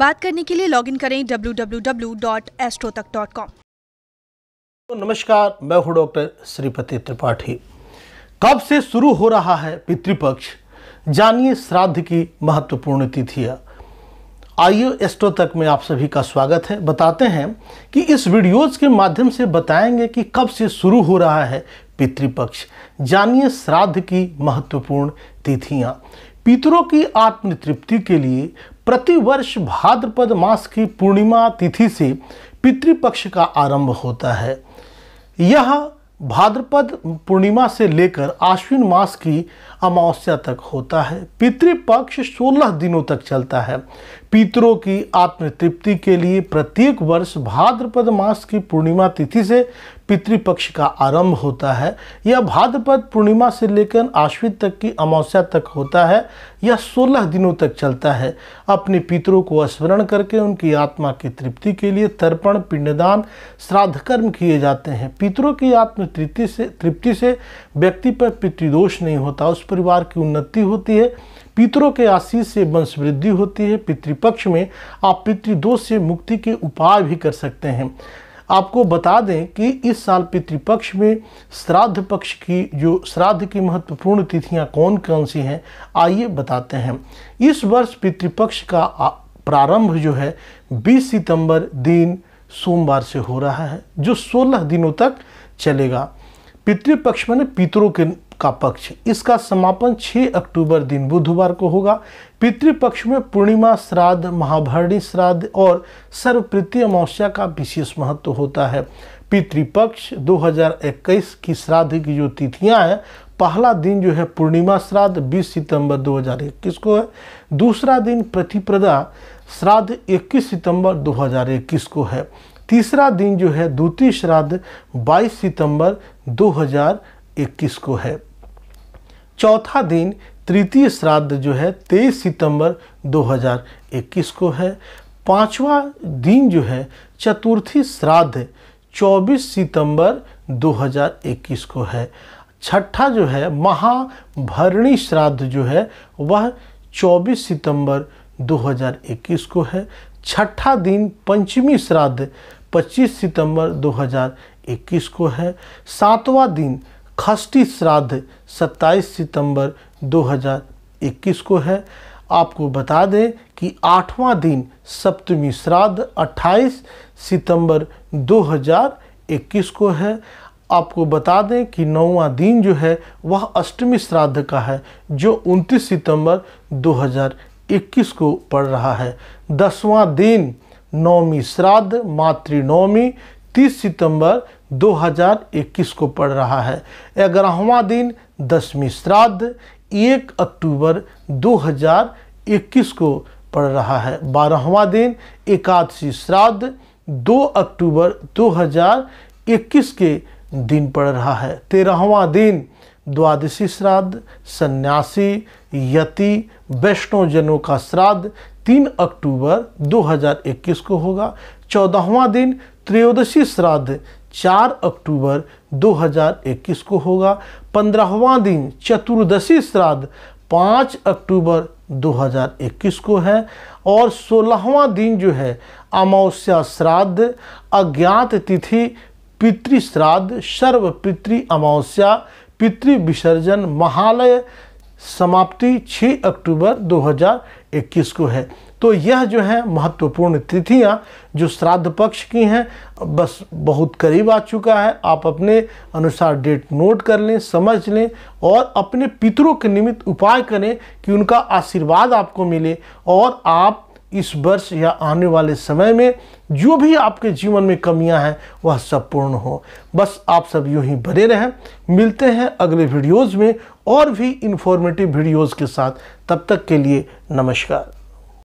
बात करने के लिए लॉगिन करें www.astrotak.com तो नमस्कार मैं हूं डॉक्टर श्रीपति त्रिपाठी कब तो से शुरू हो रहा है पितृपक्ष जानिए श्राद्ध की महत्वपूर्ण तिथियां आइए एस्ट्रो तक में आप सभी का स्वागत है बताते हैं कि इस वीडियोज के माध्यम से बताएंगे कि कब से शुरू हो रहा है पितृपक्ष जानिए श्राद्ध की महत्वपूर्ण तिथियां पितरों की आत्मतृप्ति के लिए प्रतिवर्ष भाद्रपद मास की पूर्णिमा तिथि से पितृपक्ष का आरंभ होता है यह भाद्रपद पूर्णिमा से लेकर आश्विन मास की अमावस्या तक होता है पितृपक्ष 16 दिनों तक चलता है पितरों की आत्मतृप्ति के लिए प्रत्येक वर्ष भाद्रपद मास की पूर्णिमा तिथि से पितृपक्ष का आरंभ होता है यह भाद्रपद पूर्णिमा से लेकर आश्विन तक की अमावस्या तक होता है यह सोलह दिनों तक चलता है अपने पितरों को स्मरण करके उनकी आत्मा की तृप्ति के लिए तर्पण पिंडदान श्राद्ध कर्म किए जाते हैं पितरों की आत्म तृप्ति से तृप्ति से व्यक्ति पर पितृदोष नहीं होता उस परिवार की उन्नति होती है पितरों के आशीष से वंश वृद्धि होती है पितृपक्ष में आप पितृदोष से मुक्ति के उपाय भी कर सकते हैं आपको बता दें कि इस साल पितृपक्ष में श्राद्ध पक्ष की जो श्राद्ध की महत्वपूर्ण तिथियां कौन कौन सी हैं आइए बताते हैं इस वर्ष पितृपक्ष का प्रारंभ जो है 20 सितंबर दिन सोमवार से हो रहा है जो 16 दिनों तक चलेगा पितृपक्ष मैंने पितरों के का पक्ष इसका समापन 6 अक्टूबर दिन बुधवार को होगा पितृपक्ष में पूर्णिमा श्राद्ध महाभरणी श्राद्ध और सर्वप्रीति अमावस्या का विशेष महत्व होता है पितृपक्ष 2021 की श्राद्ध की जो तिथियां हैं पहला दिन जो है पूर्णिमा श्राद्ध 20 सितंबर 2021 को है दूसरा दिन प्रतिप्रदा श्राद्ध 21 सितंबर 2021 को है तीसरा दिन जो है द्वितीय श्राद्ध 22 सितंबर 2021 को है चौथा दिन तृतीय श्राद्ध जो है तेईस सितंबर 2021 को है पांचवा दिन जो है चतुर्थी श्राद्ध 24 सितंबर 2021 को है छठा जो है महाभरणी श्राद्ध जो है वह 24 सितंबर 2021 को है छठा दिन पंचमी श्राद्ध 25 सितंबर 2021 को है सातवां दिन खष्टी श्राद्ध 27 सितंबर 2021 को है आपको बता दें कि आठवां दिन सप्तमी श्राद्ध 28 सितंबर 2021 को है आपको बता दें कि नौवा दिन जो है वह अष्टमी श्राद्ध का है जो 29 सितंबर 2021 को पड़ रहा है दसवां दिन नौमी श्राद्ध मातृ 30 सितंबर 2021 को पड़ रहा है ग्यारहवा दिन दसवीं श्राद्ध एक अक्टूबर 2021 को पड़ रहा है बारहवा दिन एकादशी श्राद्ध 2 अक्टूबर 2021 के दिन पड़ रहा है तेरहवा दिन द्वादशी श्राद्ध सन्यासी यति जनों का श्राद्ध 3 अक्टूबर 2021 को होगा चौदहवा दिन त्रयोदशी श्राद्ध 4 अक्टूबर 2021 को होगा पंद्रहवा दिन चतुर्दशी श्राद्ध 5 अक्टूबर 2021 को है और सोलहवा दिन जो है अमावस्या श्राद्ध अज्ञात तिथि पितृ श्राद्ध सर्व पितृ अमावस्या पितृ विसर्जन महालय समाप्ति 6 अक्टूबर 2021 को है तो यह जो है महत्वपूर्ण तिथियां जो श्राद्ध पक्ष की हैं बस बहुत करीब आ चुका है आप अपने अनुसार डेट नोट कर लें समझ लें और अपने पितरों के निमित्त उपाय करें कि उनका आशीर्वाद आपको मिले और आप इस वर्ष या आने वाले समय में जो भी आपके जीवन में कमियां हैं वह सब पूर्ण हो बस आप सब यूं ही बने रहें मिलते हैं अगले वीडियोज़ में और भी इन्फॉर्मेटिव वीडियोज़ के साथ तब तक के लिए नमस्कार